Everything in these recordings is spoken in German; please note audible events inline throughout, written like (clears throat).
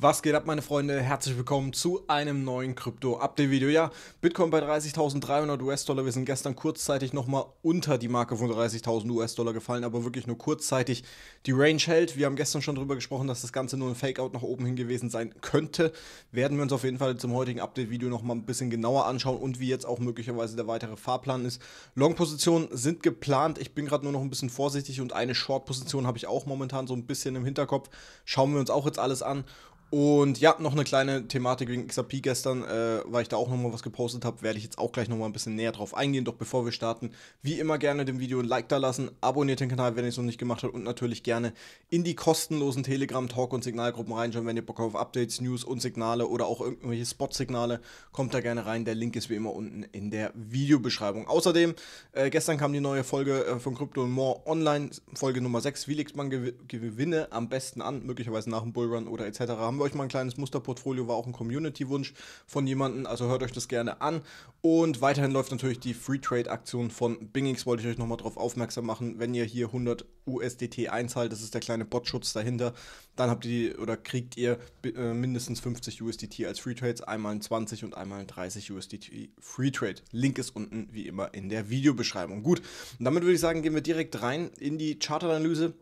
Was geht ab, meine Freunde? Herzlich willkommen zu einem neuen Krypto-Update-Video. Ja, Bitcoin bei 30.300 US-Dollar. Wir sind gestern kurzzeitig nochmal unter die Marke von 30.000 US-Dollar gefallen, aber wirklich nur kurzzeitig die Range hält. Wir haben gestern schon darüber gesprochen, dass das Ganze nur ein Fake-Out nach oben hin gewesen sein könnte. Werden wir uns auf jeden Fall zum heutigen Update-Video nochmal ein bisschen genauer anschauen und wie jetzt auch möglicherweise der weitere Fahrplan ist. Long-Positionen sind geplant. Ich bin gerade nur noch ein bisschen vorsichtig und eine Short-Position habe ich auch momentan so ein bisschen im Hinterkopf. Schauen wir uns auch jetzt alles an. Und ja, noch eine kleine Thematik wegen XRP gestern, äh, weil ich da auch nochmal was gepostet habe, werde ich jetzt auch gleich nochmal ein bisschen näher drauf eingehen. Doch bevor wir starten, wie immer gerne dem Video ein Like da lassen, abonniert den Kanal, wenn ihr es noch nicht gemacht habt und natürlich gerne in die kostenlosen Telegram-Talk- und Signalgruppen reinschauen, wenn ihr Bock auf Updates, News und Signale oder auch irgendwelche Spot-Signale, kommt da gerne rein. Der Link ist wie immer unten in der Videobeschreibung. Außerdem, äh, gestern kam die neue Folge äh, von Crypto und More Online, Folge Nummer 6, wie legt man Gewinne am besten an, möglicherweise nach dem Bullrun oder etc. haben haben wir euch mal ein kleines Musterportfolio, war auch ein Community-Wunsch von jemandem, also hört euch das gerne an. Und weiterhin läuft natürlich die Free Trade-Aktion von Bingings, wollte ich euch nochmal darauf aufmerksam machen. Wenn ihr hier 100 USDT einzahlt, das ist der kleine Botschutz dahinter, dann habt ihr oder kriegt ihr äh, mindestens 50 USDT als Free Trades, einmal ein 20 und einmal ein 30 USDT Free Trade. Link ist unten wie immer in der Videobeschreibung. Gut, und damit würde ich sagen, gehen wir direkt rein in die analyse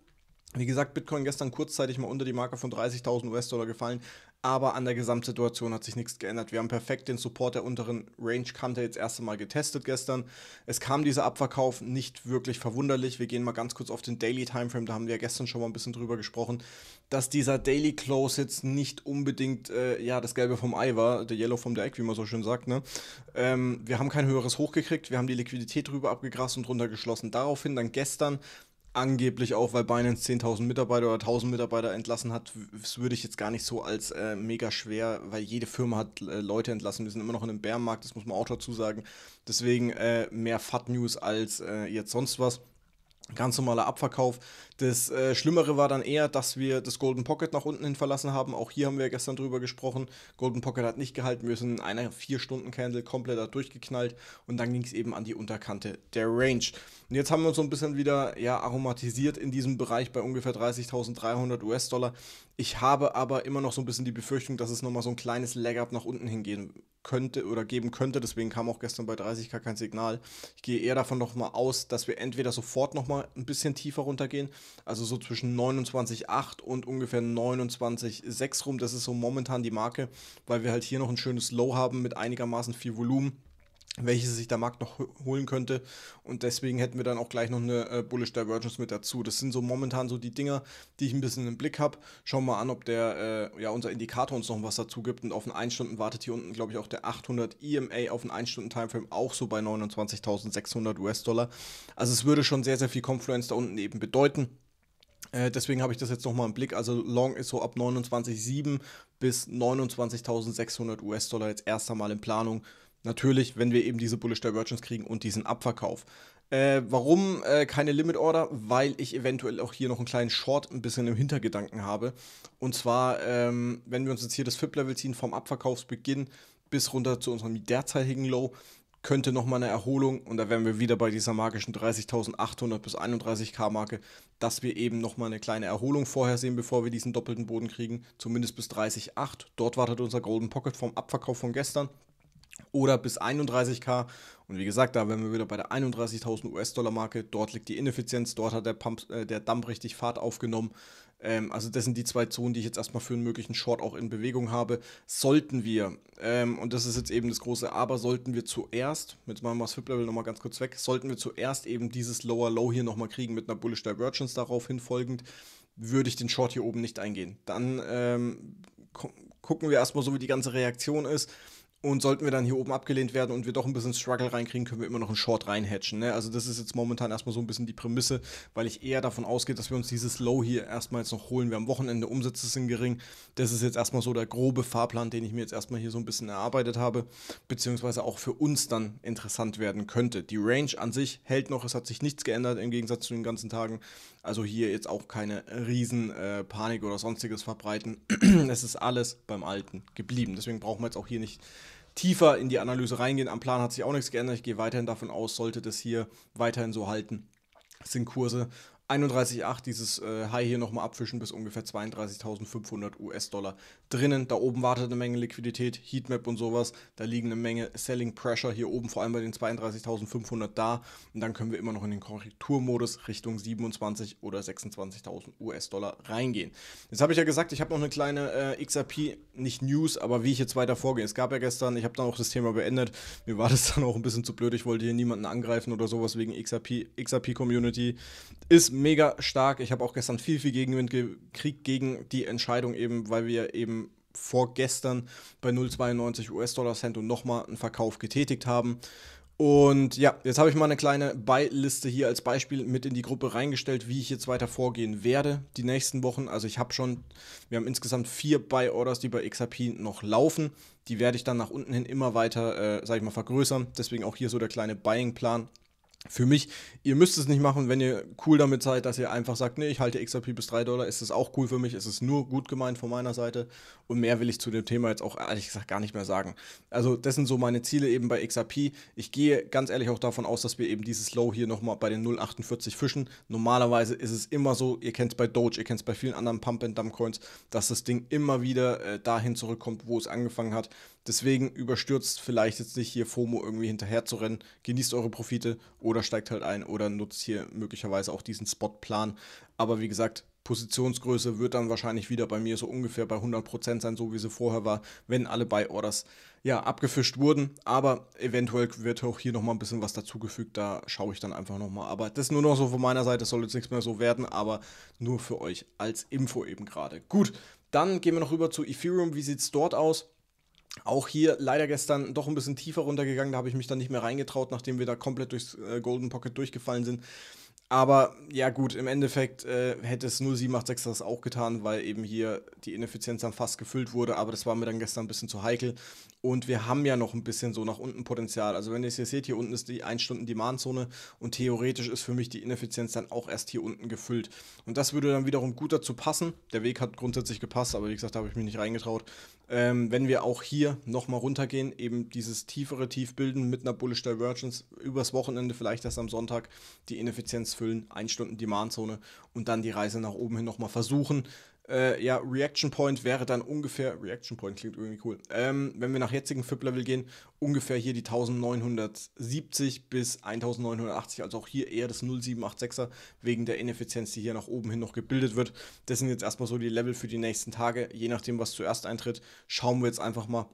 wie gesagt, Bitcoin gestern kurzzeitig mal unter die Marke von 30.000 US-Dollar gefallen, aber an der Gesamtsituation hat sich nichts geändert. Wir haben perfekt den Support der unteren Range-Kante jetzt erst einmal getestet gestern. Es kam dieser Abverkauf nicht wirklich verwunderlich. Wir gehen mal ganz kurz auf den Daily Timeframe, da haben wir ja gestern schon mal ein bisschen drüber gesprochen, dass dieser Daily Close jetzt nicht unbedingt äh, ja, das Gelbe vom Ei war, der Yellow vom Egg, wie man so schön sagt. Ne? Ähm, wir haben kein höheres Hoch gekriegt, wir haben die Liquidität drüber abgegrast und runtergeschlossen. Daraufhin dann gestern angeblich auch, weil Binance 10.000 Mitarbeiter oder 1.000 Mitarbeiter entlassen hat, das würde ich jetzt gar nicht so als äh, mega schwer, weil jede Firma hat äh, Leute entlassen. Wir sind immer noch in einem Bärenmarkt, das muss man auch dazu sagen. Deswegen äh, mehr Fat News als äh, jetzt sonst was ganz normaler Abverkauf. Das äh, Schlimmere war dann eher, dass wir das Golden Pocket nach unten hin verlassen haben. Auch hier haben wir gestern drüber gesprochen. Golden Pocket hat nicht gehalten. Wir sind in einer 4-Stunden-Candle komplett durchgeknallt und dann ging es eben an die Unterkante der Range. Und jetzt haben wir uns so ein bisschen wieder ja, aromatisiert in diesem Bereich bei ungefähr 30.300 US-Dollar. Ich habe aber immer noch so ein bisschen die Befürchtung, dass es nochmal so ein kleines Leg-Up nach unten hingehen könnte oder geben könnte. Deswegen kam auch gestern bei 30k kein Signal. Ich gehe eher davon nochmal aus, dass wir entweder sofort nochmal ein bisschen tiefer runtergehen, also so zwischen 29,8 und ungefähr 29,6 rum. Das ist so momentan die Marke, weil wir halt hier noch ein schönes Low haben mit einigermaßen viel Volumen welche sich der Markt noch holen könnte. Und deswegen hätten wir dann auch gleich noch eine äh, Bullish Divergence mit dazu. Das sind so momentan so die Dinger, die ich ein bisschen im Blick habe. Schauen wir mal an, ob der, äh, ja, unser Indikator uns noch was dazu gibt. Und auf den 1 Stunden wartet hier unten, glaube ich, auch der 800 EMA auf den 1 Stunden Timeframe auch so bei 29.600 US-Dollar. Also es würde schon sehr, sehr viel Confluence da unten eben bedeuten äh, deswegen habe ich das jetzt nochmal im Blick. Also Long ist so ab 29,7 bis 29.600 US-Dollar jetzt erst einmal in Planung. Natürlich, wenn wir eben diese Bullish Divergence kriegen und diesen Abverkauf. Äh, warum äh, keine Limit Order? Weil ich eventuell auch hier noch einen kleinen Short ein bisschen im Hintergedanken habe. Und zwar, ähm, wenn wir uns jetzt hier das FIP-Level ziehen vom Abverkaufsbeginn bis runter zu unserem derzeitigen Low, könnte nochmal eine Erholung, und da wären wir wieder bei dieser magischen 30.800 bis 31k Marke, dass wir eben nochmal eine kleine Erholung vorher sehen, bevor wir diesen doppelten Boden kriegen, zumindest bis 30.8. Dort wartet unser Golden Pocket vom Abverkauf von gestern oder bis 31k. Und wie gesagt, da wären wir wieder bei der 31.000 US-Dollar-Marke. Dort liegt die Ineffizienz, dort hat der, Pump, äh, der Dampf richtig Fahrt aufgenommen. Ähm, also das sind die zwei Zonen, die ich jetzt erstmal für einen möglichen Short auch in Bewegung habe. Sollten wir, ähm, und das ist jetzt eben das große Aber, sollten wir zuerst, jetzt machen wir das Hip-Level nochmal ganz kurz weg, sollten wir zuerst eben dieses Lower Low hier nochmal kriegen mit einer Bullish Divergence daraufhin folgend, würde ich den Short hier oben nicht eingehen. Dann ähm, gucken wir erstmal so, wie die ganze Reaktion ist und sollten wir dann hier oben abgelehnt werden und wir doch ein bisschen Struggle reinkriegen, können wir immer noch einen Short reinhatchen. Ne? Also das ist jetzt momentan erstmal so ein bisschen die Prämisse, weil ich eher davon ausgehe, dass wir uns dieses Low hier erstmal jetzt noch holen. Wir haben Wochenende, Umsätze sind gering. Das ist jetzt erstmal so der grobe Fahrplan, den ich mir jetzt erstmal hier so ein bisschen erarbeitet habe, beziehungsweise auch für uns dann interessant werden könnte. Die Range an sich hält noch, es hat sich nichts geändert im Gegensatz zu den ganzen Tagen. Also hier jetzt auch keine Riesenpanik äh, oder sonstiges verbreiten. (clears throat) es ist alles beim Alten geblieben. Deswegen brauchen wir jetzt auch hier nicht tiefer in die Analyse reingehen. Am Plan hat sich auch nichts geändert. Ich gehe weiterhin davon aus, sollte das hier weiterhin so halten, sind Kurse 31,8 dieses äh, High hier nochmal abfischen bis ungefähr 32.500 US-Dollar drinnen. Da oben wartet eine Menge Liquidität, Heatmap und sowas. Da liegen eine Menge Selling Pressure hier oben, vor allem bei den 32.500 da. Und dann können wir immer noch in den Korrekturmodus Richtung 27 oder 26.000 US-Dollar reingehen. Jetzt habe ich ja gesagt, ich habe noch eine kleine äh, XRP, nicht News, aber wie ich jetzt weiter vorgehe. Es gab ja gestern, ich habe dann auch das Thema beendet. Mir war das (laughs) dann auch ein bisschen zu blöd. Ich wollte hier niemanden angreifen oder sowas wegen XRP, XRP Community. Ist mega stark. Ich habe auch gestern viel, viel Gegenwind gekriegt gegen die Entscheidung eben, weil wir eben vorgestern bei 0,92 US-Dollar Cent und nochmal einen Verkauf getätigt haben. Und ja, jetzt habe ich mal eine kleine Buy-Liste hier als Beispiel mit in die Gruppe reingestellt, wie ich jetzt weiter vorgehen werde die nächsten Wochen. Also ich habe schon, wir haben insgesamt vier Buy-Orders, die bei XRP noch laufen. Die werde ich dann nach unten hin immer weiter, äh, sage ich mal, vergrößern. Deswegen auch hier so der kleine Buying-Plan für mich, ihr müsst es nicht machen, wenn ihr cool damit seid, dass ihr einfach sagt, nee, ich halte XRP bis 3 Dollar, ist es auch cool für mich, ist es nur gut gemeint von meiner Seite und mehr will ich zu dem Thema jetzt auch ehrlich gesagt gar nicht mehr sagen. Also das sind so meine Ziele eben bei XRP. Ich gehe ganz ehrlich auch davon aus, dass wir eben dieses Low hier nochmal bei den 0,48 fischen. Normalerweise ist es immer so, ihr kennt es bei Doge, ihr kennt es bei vielen anderen Pump-and-Dump-Coins, dass das Ding immer wieder äh, dahin zurückkommt, wo es angefangen hat. Deswegen überstürzt vielleicht jetzt nicht hier FOMO irgendwie hinterher zu rennen. Genießt eure Profite oder oder steigt halt ein oder nutzt hier möglicherweise auch diesen Spotplan. Aber wie gesagt, Positionsgröße wird dann wahrscheinlich wieder bei mir so ungefähr bei 100% sein, so wie sie vorher war, wenn alle Buy-Orders ja, abgefischt wurden. Aber eventuell wird auch hier nochmal ein bisschen was dazugefügt, da schaue ich dann einfach nochmal. Aber das nur noch so von meiner Seite, das soll jetzt nichts mehr so werden, aber nur für euch als Info eben gerade. Gut, dann gehen wir noch rüber zu Ethereum, wie sieht es dort aus? Auch hier leider gestern doch ein bisschen tiefer runtergegangen, da habe ich mich dann nicht mehr reingetraut, nachdem wir da komplett durchs äh, Golden Pocket durchgefallen sind. Aber ja gut, im Endeffekt äh, hätte es 0786 das auch getan, weil eben hier die Ineffizienz dann fast gefüllt wurde, aber das war mir dann gestern ein bisschen zu heikel. Und wir haben ja noch ein bisschen so nach unten Potenzial. Also wenn ihr es hier seht, hier unten ist die 1 Stunden Demandzone und theoretisch ist für mich die Ineffizienz dann auch erst hier unten gefüllt. Und das würde dann wiederum gut dazu passen. Der Weg hat grundsätzlich gepasst, aber wie gesagt, da habe ich mich nicht reingetraut. Ähm, wenn wir auch hier nochmal runtergehen, eben dieses tiefere Tief bilden mit einer Bullish Divergence, übers Wochenende vielleicht erst am Sonntag die Ineffizienz füllen, 1 Stunden Demandzone und dann die Reise nach oben hin nochmal versuchen. Äh, ja, Reaction Point wäre dann ungefähr, Reaction Point klingt irgendwie cool, ähm, wenn wir nach jetzigem FIP-Level gehen, ungefähr hier die 1970 bis 1980, also auch hier eher das 0786er, wegen der Ineffizienz, die hier nach oben hin noch gebildet wird. Das sind jetzt erstmal so die Level für die nächsten Tage, je nachdem, was zuerst eintritt, schauen wir jetzt einfach mal.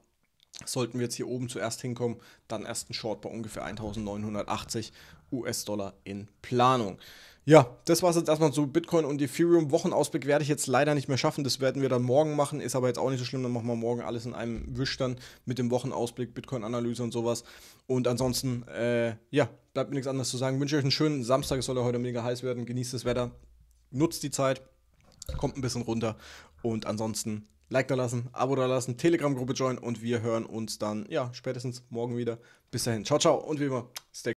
Sollten wir jetzt hier oben zuerst hinkommen, dann erst ein Short bei ungefähr 1980 US-Dollar in Planung. Ja, das war es jetzt erstmal zu Bitcoin und Ethereum. Wochenausblick werde ich jetzt leider nicht mehr schaffen. Das werden wir dann morgen machen. Ist aber jetzt auch nicht so schlimm. Dann machen wir morgen alles in einem Wisch dann mit dem Wochenausblick, Bitcoin-Analyse und sowas. Und ansonsten, äh, ja, bleibt mir nichts anderes zu sagen. Wünsche euch einen schönen Samstag. Es soll ja heute mega heiß werden. Genießt das Wetter. Nutzt die Zeit. Kommt ein bisschen runter. Und ansonsten Like da lassen, Abo da lassen, Telegram-Gruppe joinen und wir hören uns dann, ja, spätestens morgen wieder. Bis dahin. Ciao, ciao und wie immer, stay